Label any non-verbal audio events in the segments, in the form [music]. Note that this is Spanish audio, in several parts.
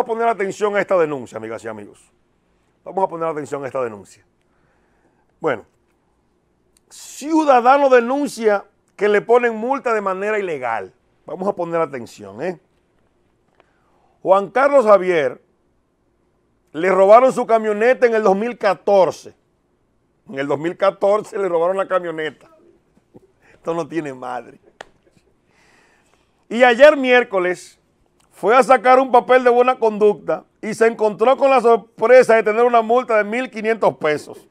a poner atención a esta denuncia, amigas y amigos. Vamos a poner atención a esta denuncia. Bueno, ciudadano denuncia que le ponen multa de manera ilegal. Vamos a poner atención, ¿eh? Juan Carlos Javier le robaron su camioneta en el 2014. En el 2014 le robaron la camioneta. Esto no tiene madre. Y ayer miércoles fue a sacar un papel de buena conducta y se encontró con la sorpresa de tener una multa de 1.500 pesos.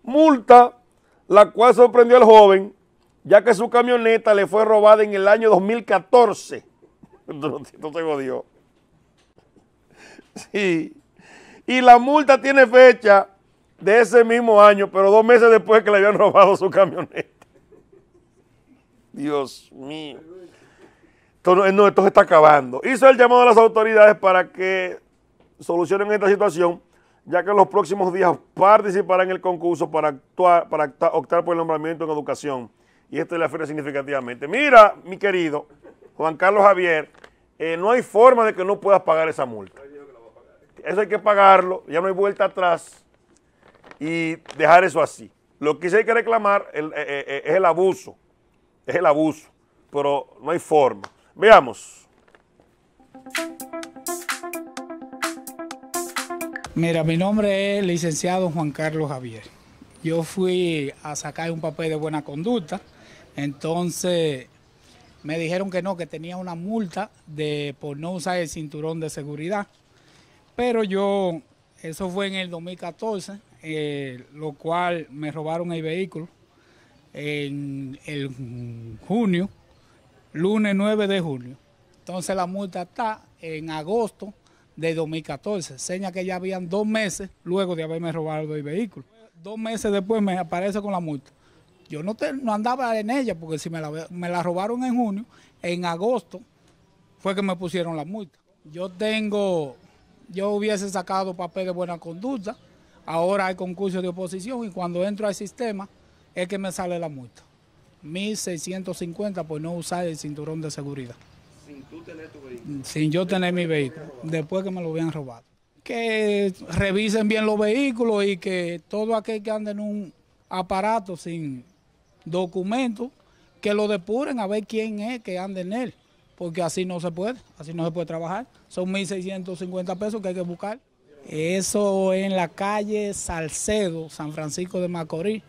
Multa la cual sorprendió al joven, ya que su camioneta le fue robada en el año 2014. [laughs] No se Dios. Sí. Y la multa tiene fecha de ese mismo año, pero dos meses después que le habían [laughs] robado su camioneta. Dios mío. Esto no, esto se está acabando. Hizo el llamado a las autoridades para que solucionen esta situación, ya que en los próximos días participarán en el concurso para, actuar, para optar por el nombramiento en educación. Y esto le afecta significativamente. Mira, mi querido Juan Carlos Javier, eh, no hay forma de que no puedas pagar esa multa. Eso hay que pagarlo, ya no hay vuelta atrás y dejar eso así. Lo que sí hay que reclamar eh, eh, es el abuso, es el abuso, pero no hay forma. Veamos. Mira, mi nombre es licenciado Juan Carlos Javier. Yo fui a sacar un papel de buena conducta, entonces me dijeron que no, que tenía una multa de por no usar el cinturón de seguridad. Pero yo, eso fue en el 2014, eh, lo cual me robaron el vehículo en el junio lunes 9 de junio. Entonces la multa está en agosto de 2014, seña que ya habían dos meses luego de haberme robado el vehículo. Dos meses después me aparece con la multa. Yo no, andaba en ella porque si me la, me la robaron en junio, en agosto fue que me pusieron la multa. Yo tengo, yo hubiese sacado papel de buena conducta, ahora hay concurso de oposición y cuando entro al sistema es que me sale la multa. 1.650 por no usar el cinturón de seguridad. Sin tú tener tu vehículo. Mm, sin yo tener mi vehículo, después que me lo habían robado. Que revisen bien los vehículos y que todo aquel que ande en un aparato sin documento... que lo depuren a ver quién es que anda en él, porque así no se puede, así no se puede trabajar. Son 1.650 pesos que hay que buscar. Eso en la calle Salcedo, San Francisco de Macorís.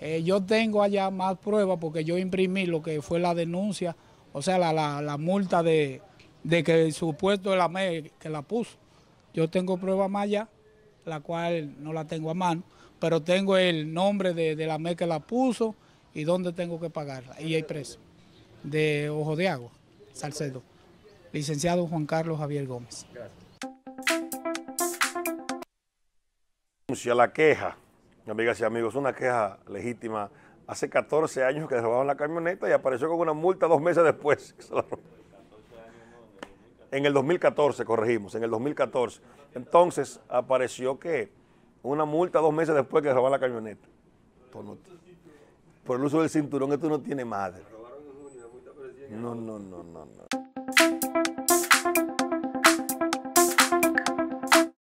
Eh, yo tengo allá más pruebas porque yo imprimí lo que fue la denuncia, o sea, la, multa de, que el supuesto de la ME que la puso. Yo tengo pruebas más allá, la cual no la tengo a mano, pero tengo el nombre de, la ME que la puso y dónde tengo que pagarla. Y hay preso de Ojo de Agua, Salcedo. Licenciado Juan Carlos Javier Gómez. Gracias. la queja Amigas y amigos, una queja legítima. Hace 14 años que robaron la camioneta y apareció con una multa dos meses después. [laughs] En el 2014, corregimos, en el 2014. Entonces apareció que una multa dos meses después que robaron la camioneta. Por el uso del cinturón, esto no tiene madre. No, no, no, no, no.